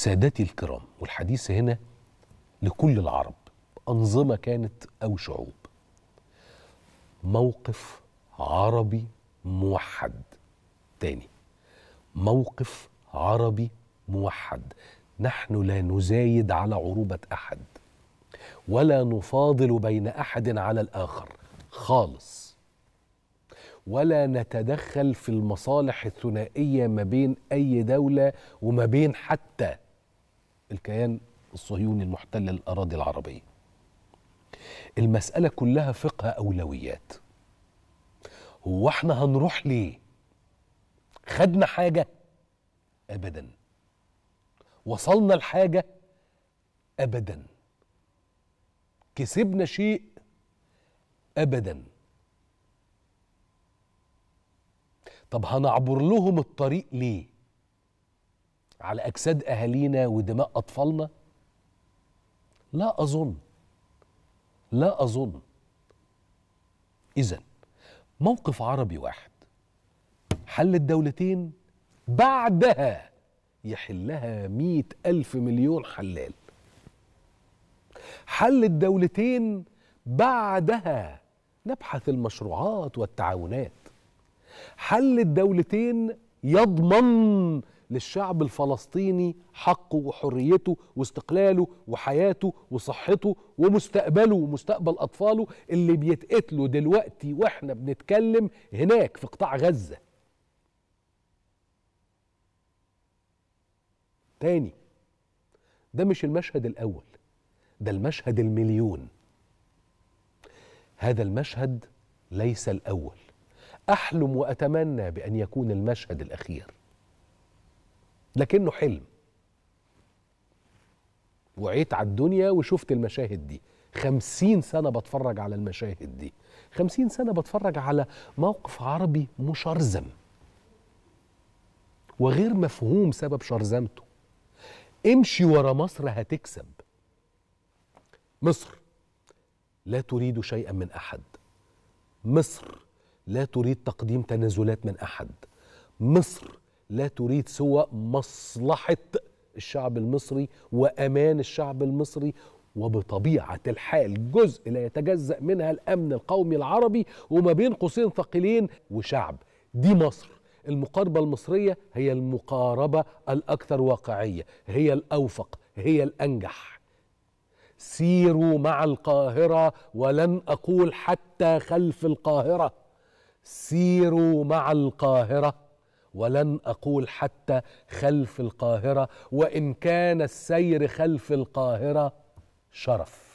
سادتي الكرام والحديث هنا لكل العرب أنظمة كانت أو شعوب موقف عربي موحد تاني موقف عربي موحد نحن لا نزايد على عروبة أحد ولا نفاضل بين أحد على الآخر خالص ولا نتدخل في المصالح الثنائية ما بين أي دولة وما بين حتى الكيان الصهيوني المحتل للأراضي العربية المسألة كلها فقه أولويات هو احنا هنروح ليه خدنا حاجة أبدا وصلنا لحاجة أبدا كسبنا شيء أبدا طب هنعبر لهم الطريق ليه على أجساد أهالينا ودماء أطفالنا؟ لا أظن لا أظن إذا موقف عربي واحد حل الدولتين بعدها يحلها مئة ألف مليون حلال حل الدولتين بعدها نبحث المشروعات والتعاونات حل الدولتين يضمن للشعب الفلسطيني حقه وحريته واستقلاله وحياته وصحته ومستقبله ومستقبل أطفاله اللي بيتقتلوا دلوقتي وإحنا بنتكلم هناك في قطاع غزة تاني ده مش المشهد الأول ده المشهد المليون هذا المشهد ليس الأول أحلم وأتمنى بأن يكون المشهد الأخير لكنه حلم وعيت على الدنيا وشفت المشاهد دي خمسين سنة بتفرج على المشاهد دي خمسين سنة بتفرج على موقف عربي مشرزم وغير مفهوم سبب شرزمته امشي ورا مصر هتكسب مصر لا تريد شيئا من احد مصر لا تريد تقديم تنازلات من احد مصر لا تريد سوى مصلحه الشعب المصري وامان الشعب المصري وبطبيعه الحال جزء لا يتجزا منها الامن القومي العربي وما بين قوسين ثقيلين وشعب دي مصر المقاربه المصريه هي المقاربه الاكثر واقعيه هي الاوفق هي الانجح سيروا مع القاهره ولن اقول حتى خلف القاهره سيروا مع القاهره ولن اقول حتى خلف القاهره وان كان السير خلف القاهره شرف